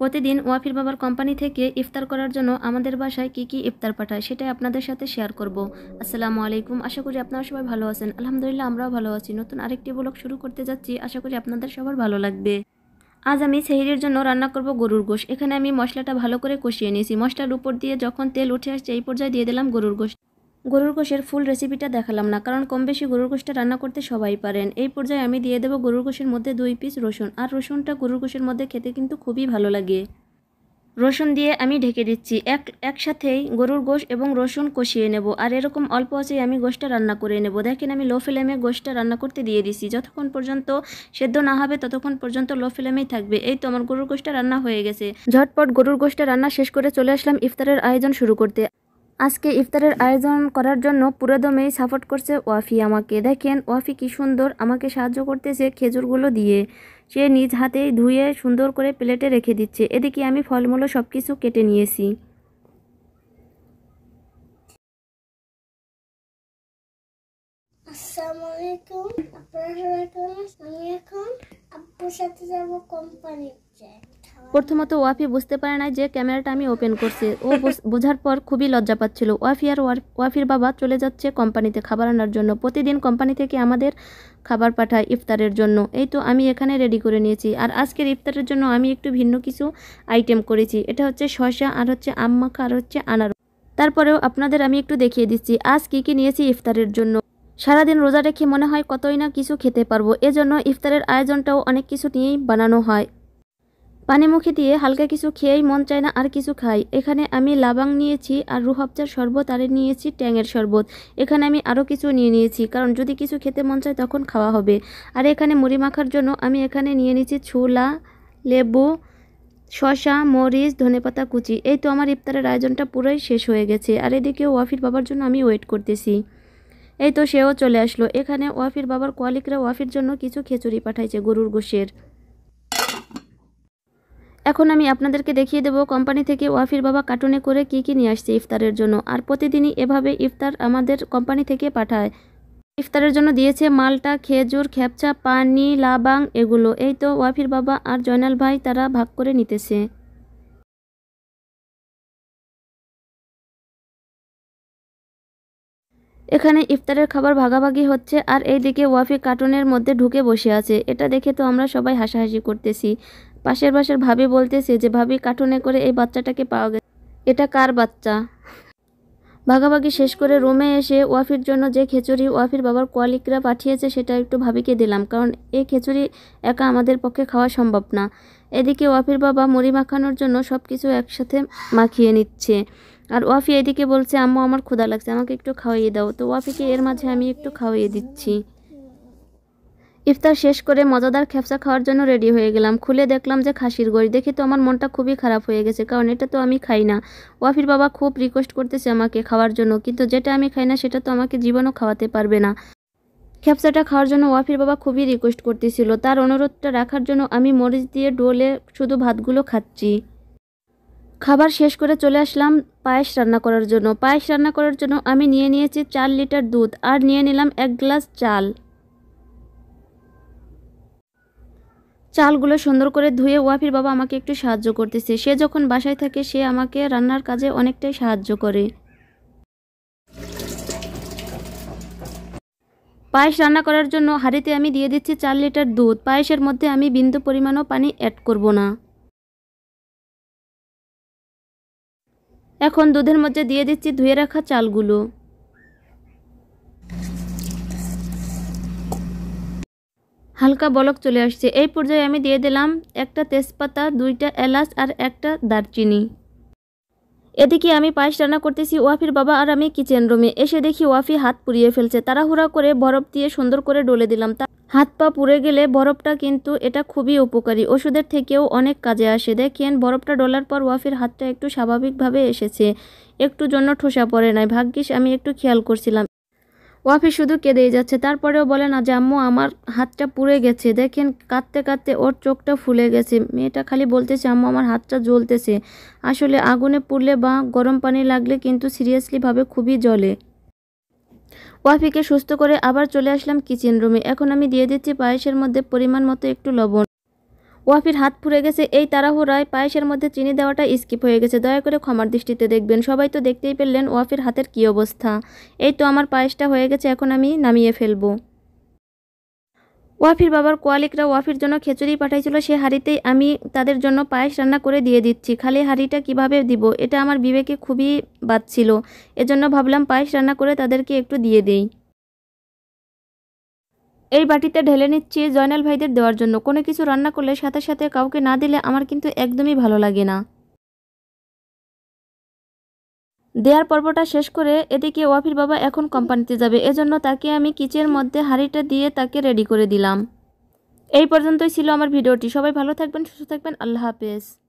প্রতিদিন ওয়াফির বাবার কোম্পানি থেকে ইফতার করার জন্য আমাদের বাসায় কি কি ইফতার পাঠায় সেটাই আপনাদের সাথে শেয়ার করব আসসালামু আলাইকুম আশা করি আপনারা সবাই ভালো আছেন আলহামদুলিল্লাহ আমরাও ভালো আছি নতুন আরেকটি ব্লগ শুরু করতে যাচ্ছি আশা করি আপনাদের সবার ভালো লাগবে আজ আমি সেহরির জন্য রান্না করব গরুর গোশ এখানে আমি মশলাটা ভালো করে কষিয়ে নিয়েছি মশলার উপর দিয়ে যখন তেল উঠে আসছে এই পর্যায়ে দিয়ে দিলাম গরুর গোশ গরুর গোশের ফুল রেসিপিটা দেখালাম না কারণ কম বেশি গরুর গোশটা রান্না করতে সবাই পারেন এই পর্যায়ে আমি দিয়ে দেবো গরুর গোশের মধ্যে দুই পিস রসুন আর রসুনটা গরুর গোশের মধ্যে খেতে কিন্তু খুবই ভালো লাগে রসুন দিয়ে আমি ঢেকে দিচ্ছি এক একসাথেই গরুর গোশ এবং রসুন কষিয়ে নেব আর এরকম অল্প আছে আমি গোশটা রান্না করে নেব দেখেন আমি লো ফ্লেমে গোশটা রান্না করতে দিয়ে দিছি যতক্ষণ পর্যন্ত সেদ্ধ না হবে ততক্ষণ পর্যন্ত লো ফ্লেমেই থাকবে এই তো আমার গরুর গোশটা রান্না হয়ে গেছে ঝটপট গরুর গোশটা রান্না শেষ করে চলে আসলাম ইফতারের আয়োজন শুরু করতে আজকে ইফতারের আয়োজন করার জন্য পুরোদমেই সাপোর্ট করছে ওয়াফি আমাকে দেখেন ওয়াফি কি সুন্দর আমাকে সাহায্য করতেছে খেজুরগুলো দিয়ে সে নিজ হাতেই ধুয়ে সুন্দর করে প্লেটে রেখে দিচ্ছে এদিকে আমি ফলমূলও সব কিছু কেটে নিয়েছি আসসালামু আলাইকুম আপনারা সবাই কেমন আমি এখন আব্বুর সাথে যাবো কোম্পানির প্রথমত ওয়াফি বুঝতে পারে না যে ক্যামেরাটা আমি ওপেন করছি ও বোঝার পর খুবই লজ্জা পাচ্ছিল ওয়াফি আর ওয়াফির বাবা চলে যাচ্ছে কোম্পানিতে খাবার আনার জন্য প্রতিদিন কোম্পানি থেকে আমাদের খাবার পাঠায় ইফতারের জন্য এই তো আমি এখানে রেডি করে নিয়েছি আর আজকের ইফতারের জন্য আমি একটু ভিন্ন কিছু আইটেম করেছি এটা হচ্ছে শসা আর হচ্ছে আম মাখা আর হচ্ছে আনারস তারপরেও আপনাদের আমি একটু দেখিয়ে দিচ্ছি আজ কী কী নিয়েছি ইফতারের জন্য সারাদিন রোজা রেখে মনে হয় কতই না কিছু খেতে পারবো এজন্য ইফতারের আয়োজনটাও অনেক কিছু নিয়েই বানানো হয় পানি মুখে দিয়ে হালকা কিছু খেয়েই মন চায় না আর কিছু খাই এখানে আমি লাবাং নিয়েছি আর রুহাবচার শরবত আরে নিয়েছি ট্যাঙের শরবত এখানে আমি আরও কিছু নিয়ে নিয়েছি কারণ যদি কিছু খেতে মন চায় তখন খাওয়া হবে আর এখানে মুড়ি মাখার জন্য আমি এখানে নিয়ে নিয়েছি ছোলা লেবু শশা মরিচ ধনেপাতা কুচি এই তো আমার ইফতারের আয়োজনটা পুরোই শেষ হয়ে গেছে আর এদিকে ওয়াফির বাবার জন্য আমি ওয়েট করতেছি এই তো সেও চলে আসলো এখানে ওয়াফির বাবার কোয়ালিকরা ওয়াফির জন্য কিছু খিচুড়ি পাঠাইছে গরুর গোশের এখন আমি আপনাদেরকে দেখিয়ে দেব কোম্পানি থেকে ওয়াফির বাবা কার্টুনে করে কি কি নিয়ে আসছে ইফতারের জন্য আর প্রতিদিনই এভাবে ইফতার আমাদের কোম্পানি থেকে পাঠায় ইফতারের জন্য দিয়েছে মালটা খেজুর খ্যাপচা পানি লাবাং এগুলো এই তো ওয়াফির বাবা আর জয়নাল ভাই তারা ভাগ করে নিতেছে এখানে ইফতারের খাবার ভাগাভাগি হচ্ছে আর এইদিকে ওয়াফি কার্টুনের মধ্যে ঢুকে বসে আছে এটা দেখে তো আমরা সবাই হাসাহাসি করতেছি পাশের পাশের ভাবি বলতেছে যে ভাবি কাটুনে করে এই বাচ্চাটাকে পাওয়া গেছে এটা কার বাচ্চা ভাগাভাগি শেষ করে রুমে এসে ওয়াফির জন্য যে খিচুড়ি ওয়াফির বাবার কোয়ালিকরা পাঠিয়েছে সেটা একটু ভাবিকে দিলাম কারণ এই খিচুড়ি একা আমাদের পক্ষে খাওয়া সম্ভব না এদিকে ওয়াফির বাবা মুড়ি মাখানোর জন্য সব কিছু একসাথে মাখিয়ে নিচ্ছে আর ওয়াফি এদিকে বলছে আম্মু আমার ক্ষুধা লাগছে আমাকে একটু খাওয়াইয়ে দাও তো ওয়াফিকে এর মাঝে আমি একটু খাওয়াইয়ে দিচ্ছি ইফতার শেষ করে মজাদার খেপসা খাওয়ার জন্য রেডি হয়ে গেলাম খুলে দেখলাম যে খাসির গড়ি দেখে তো আমার মনটা খুবই খারাপ হয়ে গেছে কারণ এটা তো আমি খাই না ওয়াফির বাবা খুব রিকোয়েস্ট করতেছে আমাকে খাওয়ার জন্য কিন্তু যেটা আমি খাই না সেটা তো আমাকে জীবনও খাওয়াতে পারবে না খেপসাটা খাওয়ার জন্য ওয়াফির বাবা খুবই রিকোয়েস্ট করতেছিল তার অনুরোধটা রাখার জন্য আমি মরিচ দিয়ে ডোলে শুধু ভাতগুলো খাচ্ছি খাবার শেষ করে চলে আসলাম পায়েস রান্না করার জন্য পায়েস রান্না করার জন্য আমি নিয়ে নিয়েছি চার লিটার দুধ আর নিয়ে নিলাম এক গ্লাস চাল চালগুলো সুন্দর করে ধুয়ে ওয়াফির বাবা আমাকে একটু সাহায্য করতেছে সে যখন বাসায় থাকে সে আমাকে রান্নার কাজে অনেকটাই সাহায্য করে পায়েস রান্না করার জন্য হাঁড়িতে আমি দিয়ে দিচ্ছি চার লিটার দুধ পায়েসের মধ্যে আমি বিন্দু পরিমাণও পানি অ্যাড করব না এখন দুধের মধ্যে দিয়ে দিচ্ছি ধুয়ে রাখা চালগুলো হালকা বলক চলে আসছে এই পর্যায়ে আমি দিয়ে দিলাম একটা তেজপাতা দুইটা এলাচ আর একটা দারচিনি এদিকে আমি পায়েস রান্না করতেছি ওয়াফির বাবা আর আমি কিচেন রুমে এসে দেখি ওয়াফি হাত পুড়িয়ে ফেলছে তাড়াহুড়া করে বরফ দিয়ে সুন্দর করে ডলে দিলাম তা হাত পা পুড়ে গেলে বরফটা কিন্তু এটা খুবই উপকারী ওষুধের থেকেও অনেক কাজে আসে দেখেন বরফটা ডলার পর ওয়াফির হাতটা একটু স্বাভাবিকভাবে এসেছে একটু জন্য ঠোসা পড়ে নাই ভাগ্যিস আমি একটু খেয়াল করছিলাম ওয়াফি শুধু কেঁদেই যাচ্ছে তারপরেও বলে না যে আম্মু আমার হাতটা পুড়ে গেছে দেখেন কাঁদতে কাঁদতে ওর চোখটা ফুলে গেছে মেয়েটা খালি বলতেছে আম্মু আমার হাতটা জ্বলতেছে আসলে আগুনে পুড়লে বা গরম পানি লাগলে কিন্তু সিরিয়াসলিভাবে খুবই জলে ওয়াফিকে সুস্থ করে আবার চলে আসলাম কিচেন রুমে এখন আমি দিয়ে দিচ্ছি পায়েসের মধ্যে পরিমাণ মতো একটু লবণ ওয়াফির হাত পুড়ে গেছে এই তাড়াহুড়ায় পায়েসের মধ্যে চিনি দেওয়াটা স্কিপ হয়ে গেছে দয়া করে ক্ষমার দৃষ্টিতে দেখবেন সবাই তো দেখতেই পেলেন ওয়াফির হাতের কী অবস্থা এই তো আমার পায়েসটা হয়ে গেছে এখন আমি নামিয়ে ফেলবো ওয়াফির বাবার কোয়ালিকরা ওয়াফির জন্য খেচুরি পাঠাইছিল সে হাঁড়িতেই আমি তাদের জন্য পায়েস রান্না করে দিয়ে দিচ্ছি খালি হাঁড়িটা কিভাবে দিব এটা আমার বিবেকে খুবই বাদছিল এজন্য ভাবলাম পায়েস রান্না করে তাদেরকে একটু দিয়ে দেই এই বাটিতে ঢেলে নিচ্ছি জয়নাল ভাইদের দেওয়ার জন্য কোনো কিছু রান্না করলে সাথে সাথে কাউকে না দিলে আমার কিন্তু একদমই ভালো লাগে না দেয়ার পর্বটা শেষ করে এদিকে ওয়াফির বাবা এখন কোম্পানিতে যাবে এজন্য তাকে আমি কিচের মধ্যে হাঁড়িটা দিয়ে তাকে রেডি করে দিলাম এই পর্যন্তই ছিল আমার ভিডিওটি সবাই ভালো থাকবেন সুস্থ থাকবেন আল্লাহ হাফেজ